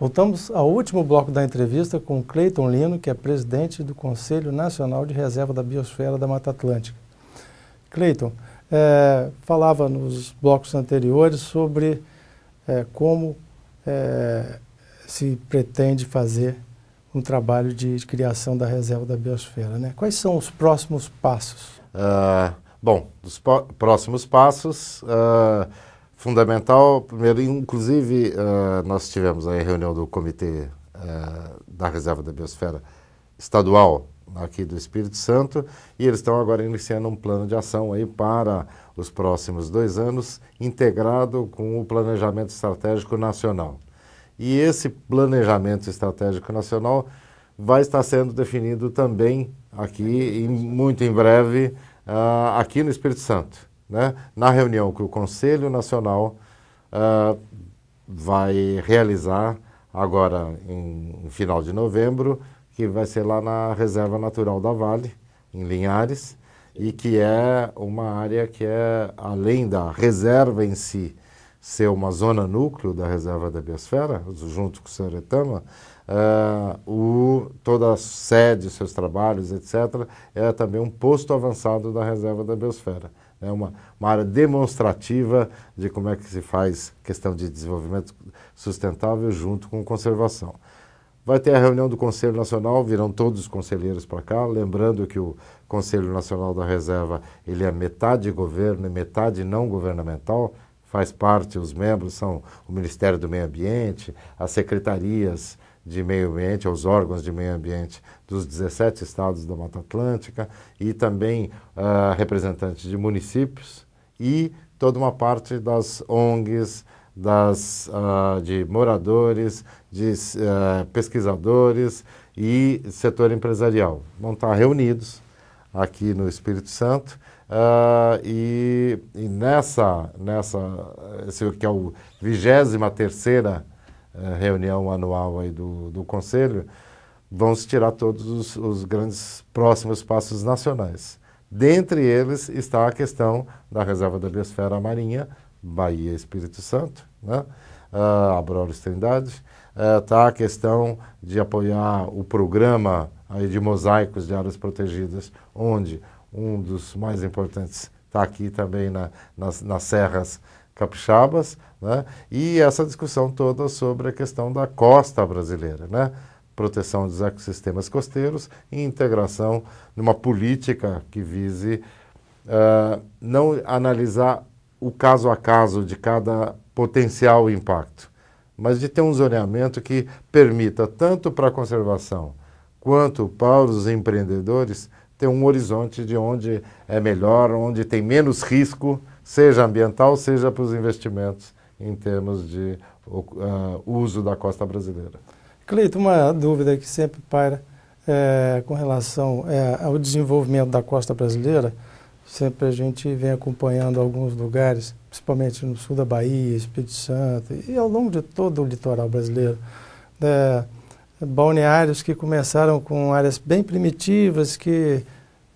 Voltamos ao último bloco da entrevista com Cleiton Lino, que é presidente do Conselho Nacional de Reserva da Biosfera da Mata Atlântica. Cleiton, é, falava nos blocos anteriores sobre é, como é, se pretende fazer um trabalho de, criação da reserva da biosfera. Né? Quais são os próximos passos? Uh, bom, os próximos passos. Uh fundamental, primeiro, inclusive uh, nós tivemos a reunião do Comitê uh, da Reserva da Biosfera Estadual aqui do Espírito Santo e eles estão agora iniciando um plano de ação aí para os próximos dois anos, integrado com o Planejamento Estratégico Nacional. E esse Planejamento Estratégico Nacional vai estar sendo definido também aqui, em, muito em breve, uh, aqui no Espírito Santo né, na reunião que o Conselho Nacional uh, vai realizar agora em, em, final de novembro, que vai ser lá na Reserva Natural da Vale, em Linhares, e que é uma área que é, além da reserva em si, ser uma zona núcleo da reserva da biosfera, junto com o Seretama, uh, ah, o, toda a sede, seus trabalhos, etc., é também um posto avançado da reserva da biosfera é uma, uma área demonstrativa de como é que se faz questão de desenvolvimento sustentável junto com conservação. Vai ter a reunião do Conselho Nacional, virão todos os conselheiros para cá, lembrando que o Conselho Nacional da Reserva, ele é metade governo e metade não governamental, faz parte, os membros são o Ministério do Meio Ambiente, as secretarias, de Meio Ambiente, aos órgãos de meio ambiente dos 17 estados da Mata Atlântica e também uh, representantes de municípios e toda uma parte das ONGs, das, uh, de moradores, de uh, pesquisadores e setor empresarial. Vão estar reunidos aqui no Espírito Santo Uh, e, e, nessa, nessa esse que é o 23 terceira eh, reunião anual aí do, do Conselho, vão se tirar todos os, os grandes próximos passos nacionais. Dentre eles está a questão da reserva da biosfera marinha, Bahia Espírito Santo, né? uh, Abrolhos Trindade. Está ah, uh, a questão de apoiar o programa aí de mosaicos de áreas protegidas, onde um dos mais importantes está aqui também na, nas, nas serras capixabas, né? e essa discussão toda sobre a questão da costa brasileira, né? proteção dos ecossistemas costeiros e integração numa política que vise uh, não analisar o caso a caso de cada potencial impacto, mas de ter um zoneamento que permita tanto para a conservação quanto para os empreendedores ter um horizonte de onde é melhor, onde tem menos risco, seja ambiental, seja para os investimentos em termos de uh, uso da costa brasileira. Cleito, uma dúvida que sempre paira é, com relação é, ao desenvolvimento da costa brasileira. Sempre a gente vem acompanhando alguns lugares, principalmente no sul da Bahia, Espírito Santo e ao longo de todo o litoral brasileiro. É, balneários que começaram com áreas bem primitivas que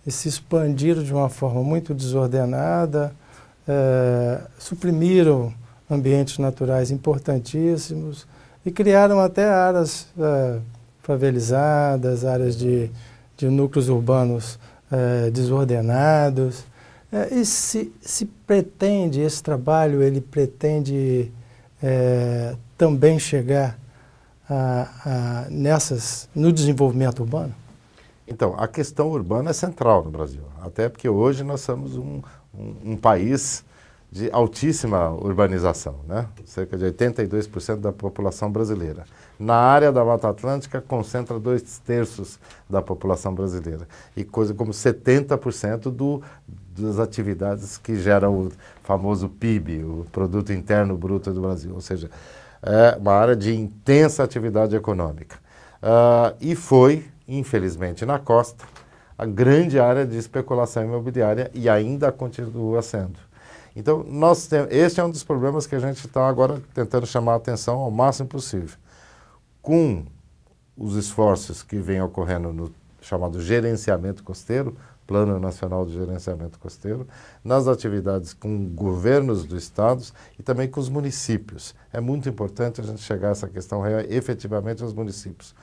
se expandiram de uma forma muito desordenada, é, suprimiram ambientes naturais importantíssimos e criaram até áreas é, favelizadas, áreas de, de núcleos urbanos é, desordenados. É, e se, se pretende, esse trabalho, ele pretende é, também chegar ah, ah, nessas, no desenvolvimento urbano? Então, a questão urbana é central no Brasil, até porque hoje nós somos um, um, um país de altíssima urbanização, né? cerca de 82% da população brasileira. Na área da Mata Atlântica, concentra dois terços da população brasileira e coisa como 70% do, das atividades que geram o famoso PIB, o Produto Interno Bruto do Brasil. Ou seja, é uma área de intensa atividade econômica. Uh, e foi, infelizmente, na costa, a grande área de especulação imobiliária e ainda continua sendo. Então, nós temos, este é um dos problemas que a gente está agora tentando chamar a atenção ao máximo possível. Com os esforços que vêm ocorrendo no chamado gerenciamento costeiro, Plano Nacional de Gerenciamento Costeiro, nas atividades com governos dos estados e também com os municípios. É muito importante a gente chegar a essa questão real, efetivamente aos municípios.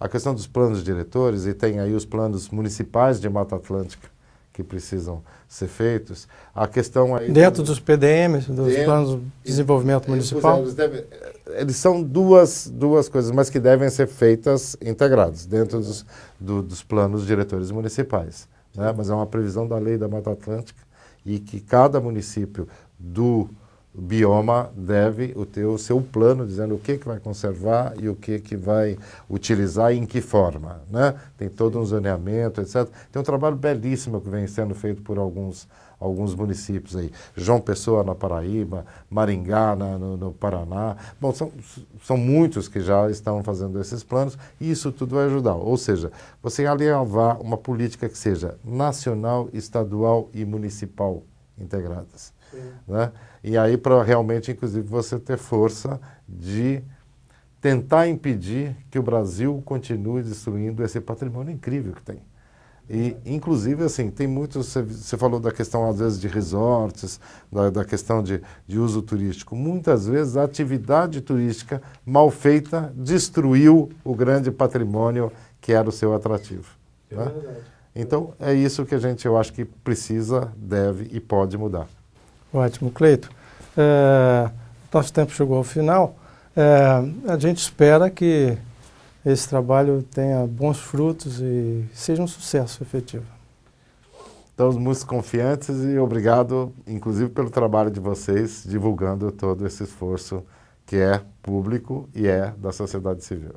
A questão dos planos diretores, e tem aí os planos municipais de Mata Atlântica, que precisam ser feitos. A questão aí dentro dos PDMs, dos dentro, planos de desenvolvimento é, municipal. Eles, devem, eles, são duas duas coisas, mas que devem ser feitas integradas dentro dos, do, dos planos diretores municipais né, mas é uma previsão da lei da Mata Atlântica e que cada município do bioma deve ter o seu plano dizendo o que, que vai conservar e o que, que vai utilizar e em que forma. Né? Tem todo um zoneamento, etc. Tem um trabalho belíssimo que vem sendo feito por alguns alguns municípios aí. João Pessoa na Paraíba, Maringá na, no, no, Paraná. Bom, são, são muitos que já estão fazendo esses planos e isso tudo vai ajudar. Ou seja, você aliavar uma política que seja nacional, estadual e municipal integradas. Né? E aí para realmente, inclusive, você ter força de tentar impedir que o Brasil continue destruindo esse patrimônio incrível que tem. E, inclusive, assim, tem muitos. Você falou da questão, às vezes, de resorts, da, da, questão de, de uso turístico. Muitas vezes a atividade turística mal feita destruiu o grande patrimônio que era o seu atrativo. É né? Então, é isso que a gente, eu acho que precisa, deve e pode mudar. Ótimo, Cleito. É, nosso tempo chegou ao final. É, a gente espera que esse trabalho tenha bons frutos e seja um sucesso efetivo. Estamos então, muito confiantes e obrigado, inclusive, pelo trabalho de vocês, divulgando todo esse esforço que é público e é da sociedade civil.